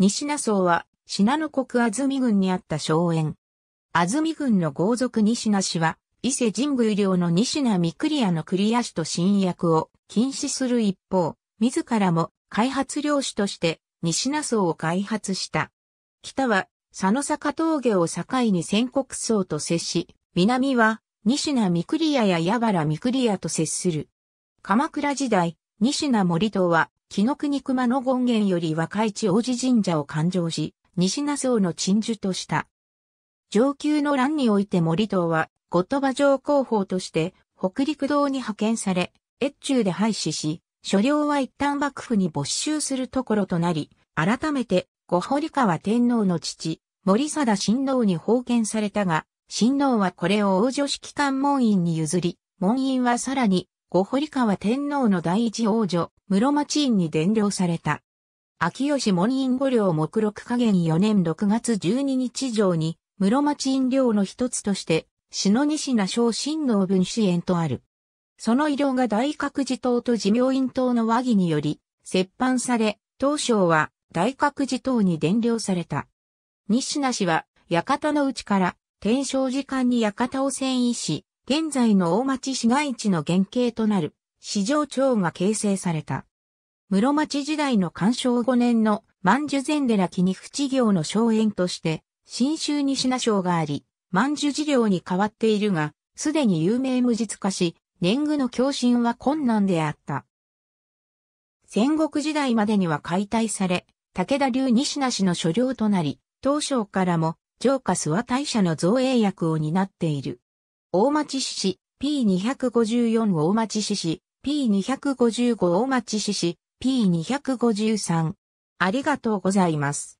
西名荘は、信濃国安住郡にあった荘園。安住郡の豪族西名氏は、伊勢神宮領の西名三栗屋の栗屋氏と新薬を禁止する一方、自らも開発領主として西名荘を開発した。北は佐野坂峠を境に仙国層と接し、南は西名三栗屋や矢原三栗屋と接する。鎌倉時代、西名森島は紀の国熊野権現より若市王子神社を勘定し、西那僧の鎮守とした。上級の乱において森藤は、後鳥羽上皇法として、北陸道に派遣され、越中で廃止し、所領は一旦幕府に没収するところとなり、改めて、御堀川天皇の父、森貞親王に奉献されたが、親王はこれを王女式官門院に譲り、門院はさらに五堀川天皇の第一王女、室町院に伝領された。秋吉門院御領目録下減4年6月12日上に、室町院領の一つとして、篠西名小親王分支援とある。その医療が大覚寺島と寺明院島の和議により、折半され、当初は大覚寺島に伝領された。西名氏は、館の内から、天正時間に館を遷移し、現在の大町市街地の原型となる市場町が形成された。室町時代の干渉5年の万寿禅寺木に治行の荘園として、新州に品省があり、万寿事業に変わっているが、すでに有名無実化し、年貢の共振は困難であった。戦国時代までには解体され、武田流西名氏の所領となり、当初からも、城下諏訪大社の造営役を担っている。大町市市 P254 大町市市 P255 大町市市 P253 ありがとうございます。